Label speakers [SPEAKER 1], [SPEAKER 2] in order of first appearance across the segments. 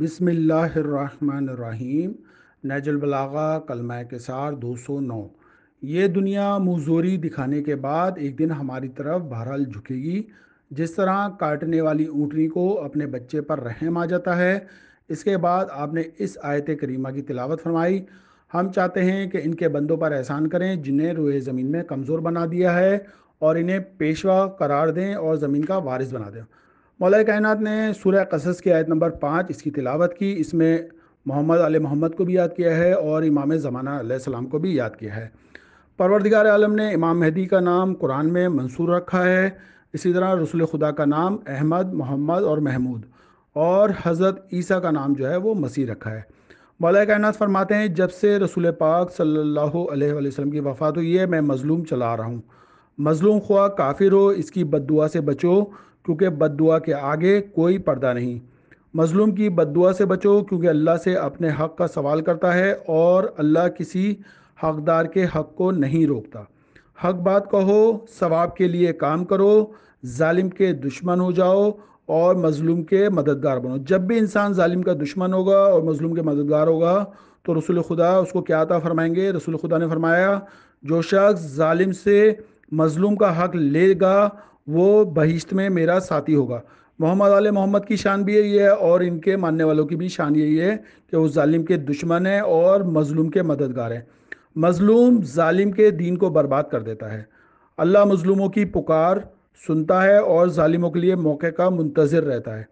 [SPEAKER 1] बिसमीम बलागा कलमा के सार दो सौ नौ ये दुनिया मुजोरी दिखाने के बाद एक दिन हमारी तरफ बहरहाल झुकेगी जिस तरह काटने वाली ऊँटनी को अपने बच्चे पर रहम आ जाता है इसके बाद आपने इस आयत करीमा की तिलावत फरमाई हम चाहते हैं कि इनके बंदों पर एहसान करें जिन्हें रोए ज़मीन में कमज़ोर बना दिया है और इन्हें पेशवा करार दें और ज़मीन का वारिस बना दें मौला कायनत ने सूर्य कसस की आयत नंबर पाँच इसकी तिलावत की इसमें मोहम्मद आल मोहम्मद को भी याद किया है और इमाम ज़माना आसमाम को भी याद किया है परवरदिगार आलम ने इमाम मेहदी का नाम कुरान में मंसूर रखा है इसी तरह रसुल खुदा का नाम अहमद मोहम्मद और महमूद और हज़रत ईसा का नाम जो है वो मसीह रखा है मौला कायनत फरमाते हैं जब से रसूल पाक सल्लल्लाहु अलैहि वसल्लम की वफ़ात हुई है मैं मज़लूम चला रहा हूँ मज़लूम ख्वा काफिर हो इसकी बददुआ से बचो क्योंकि बददुआ के आगे कोई पर्दा नहीं मज़लूम की बददुआ से बचो क्योंकि अल्लाह से अपने हक़ का सवाल करता है और अल्लाह किसी हकदार के हक़ को नहीं रोकता हक बात कहो सवाब के लिए काम करो ालिम के दुश्मन हो जाओ और मज़लूम के मददगार बनो जब भी इंसान जालिम का दुश्मन होगा और मज़लूम के मददगार होगा तो रसूल खुदा उसको क्या आता फरमाएंगे रसूल खुदा ने फरमाया जो शख्स ालिम से मज़लूम का हक लेगा वो बहिश्त में मेरा साथी होगा मोहम्मद आल मोहम्मद की शान भी यही है और इनके मानने वालों की भी शान यही है कि वो जालिम के दुश्मन हैं और मज़लूम के मददगार हैं मज़लूम ालिम के दीन को बर्बाद कर देता है अल्लाह मज़लूमों की पुकार सुनता है और ालिमों के लिए मौके का मुंतज़र रहता है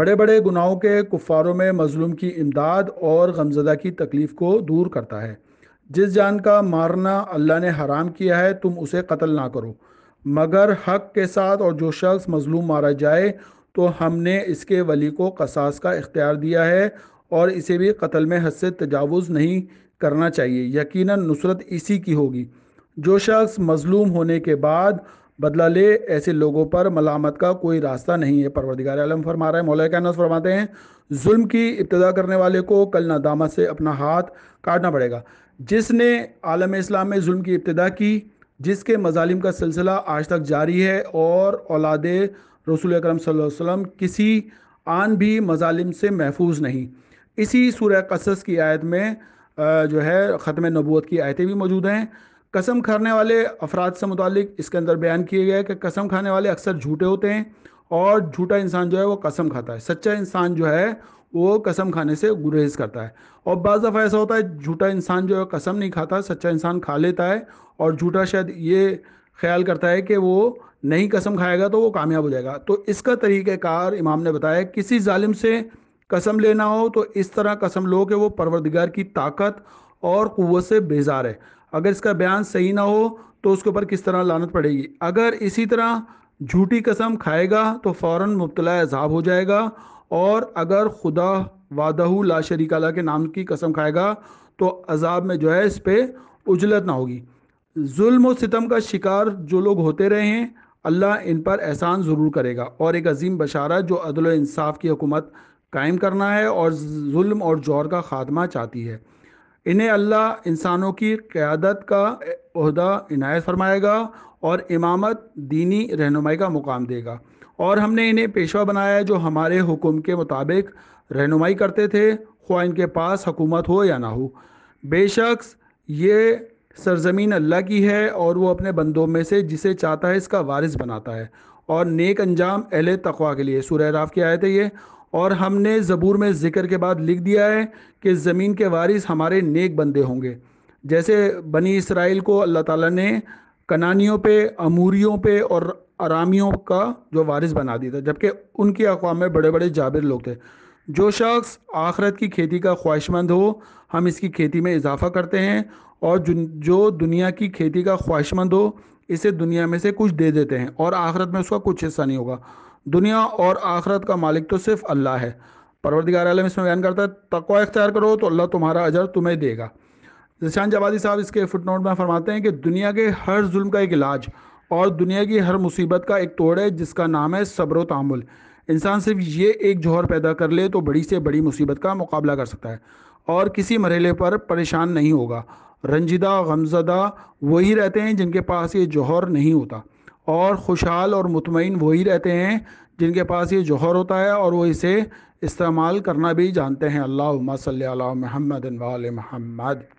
[SPEAKER 1] बड़े बड़े गुनाहों के कुफ़ारों में मज़लूम की इमदाद और गमजदा की तकलीफ़ को दूर करता है जिस जान का मारना अल्लाह ने हराम किया है तुम उसे कत्ल ना करो मगर हक के साथ और जो शख्स मजलूम मारा जाए तो हमने इसके वली को कसास का इख्तियार दिया है और इसे भी कत्ल में हद से तजावज़ नहीं करना चाहिए यकीन नुसरत इसी की होगी जो शख्स मजलूम होने के बाद बदला ले ऐसे लोगों पर मलामत का कोई रास्ता नहीं है परवरदिगार आलम फरमा रहे हैं मौला कैनस फरमाते हैं जुल्म की इब्तदा करने वाले को कल नदामत से अपना हाथ काटना पड़ेगा जिसने आलम इस्लाम में जुल्म की इब्तदा की जिसके मजालिम का सिलसिला आज तक जारी है और औलाद रसूल अक्रम वसम किसी आन भी मजालिम से महफूज नहीं इसी सूर्य कसस की आयत में जो है ख़त्म नबूत की आयतें भी मौजूद हैं कसम खाने वाले अफराद से मुतल इसके अंदर बयान किए गए कि कसम खाने वाले अक्सर झूठे होते हैं और झूठा इंसान जो है वो कसम खाता है सच्चा इंसान जो है वो कसम खाने से गुरेज करता है और बाज दफ़ा ऐसा होता है झूठा इंसान जो है कसम नहीं खाता सच्चा इंसान खा लेता है और झूठा शायद ये ख्याल करता है कि वो नहीं कसम खाएगा तो वो कामयाब हो जाएगा तो इसका तरीक़ार इमाम ने बताया किसी ालिम से कसम लेना हो तो इस तरह कसम लो कि वो परवरदिगार की ताकत और क़वत से बेजार है अगर इसका बयान सही ना हो तो उसके ऊपर किस तरह लानत पड़ेगी अगर इसी तरह झूठी कसम खाएगा तो फ़ौर मुबतला अजाब हो जाएगा और अगर खुदा वादहू ला शरीकाला के नाम की कसम खाएगा तो अजाब में जो है इस पर उजलत ना होगी जुल्म सितम का शिकार जो लोग होते रहे हैं अल्लाह इन पर एहसान ज़रूर करेगा और एक अजीम बशारा जो अदल इंसाफ की हुकूमत कायम करना है और जुल्म और जौर का खात्मा चाहती है इन्हें अल्लाह इंसानों की क़्यादत का अहदा इनायत फरमाएगा और इमामत दीनी रहनुमाई का मुकाम देगा और हमने इन्हें पेशवा बनाया है जो हमारे हुक्म के मुताबिक रहनुमाई करते थे ख्वा इनके पास हुकूमत हो या ना हो बेशक ये सरजमीन अल्लाह की है और वो अपने बंदों में से जिसे चाहता है इसका वारिस बनाता है और नेक अंजाम अहल तकवा के लिए सूर्य राफ की आयत है ये और हमने ज़बूर में ज़िक्र के बाद लिख दिया है कि ज़मीन के वारिस हमारे नेक बंदे होंगे जैसे बनी इसराइल को अल्लाह ताला ने कनानियों पे अमूरियों पे और आरामियों का जो वारिस बना दिया था जबकि उनकी अकवाम में बड़े बड़े जाबिर लोग थे जो शख्स आखरत की खेती का ख्वाहिशमंद हो हम इसकी खेती में इजाफा करते हैं और जो दुनिया की खेती का ख्वाहिशमंद हो इसे दुनिया में से कुछ दे देते हैं और आखरत में उसका कुछ हिस्सा नहीं होगा दुनिया और आखरत का मालिक तो सिर्फ अल्लाह है परवरदिगार आलम इसमें बयान करता है तकवा इख्तियार करो तो अल्लाह तुम्हारा अजर तुम्हें देगा निशान जवादी साहब इसके फुटनोट में फरमाते हैं कि दुनिया के हर जुल्म का एक इलाज और दुनिया की हर मुसीबत का एक तोड़ है जिसका नाम है सब्र तामुल इंसान सिर्फ ये एक जौहर पैदा कर ले तो बड़ी से बड़ी मुसीबत का मुकाबला कर सकता है और किसी मरहले पर परेशान नहीं होगा रंजिदा गमजदा वही रहते हैं जिनके पास ये जौहर नहीं होता और खुशहाल और मुतमिन वही रहते हैं जिनके पास ये जौहर होता है और वो इसे इस्तेमाल करना भी जानते हैं अल्लाह मसल महमद महमद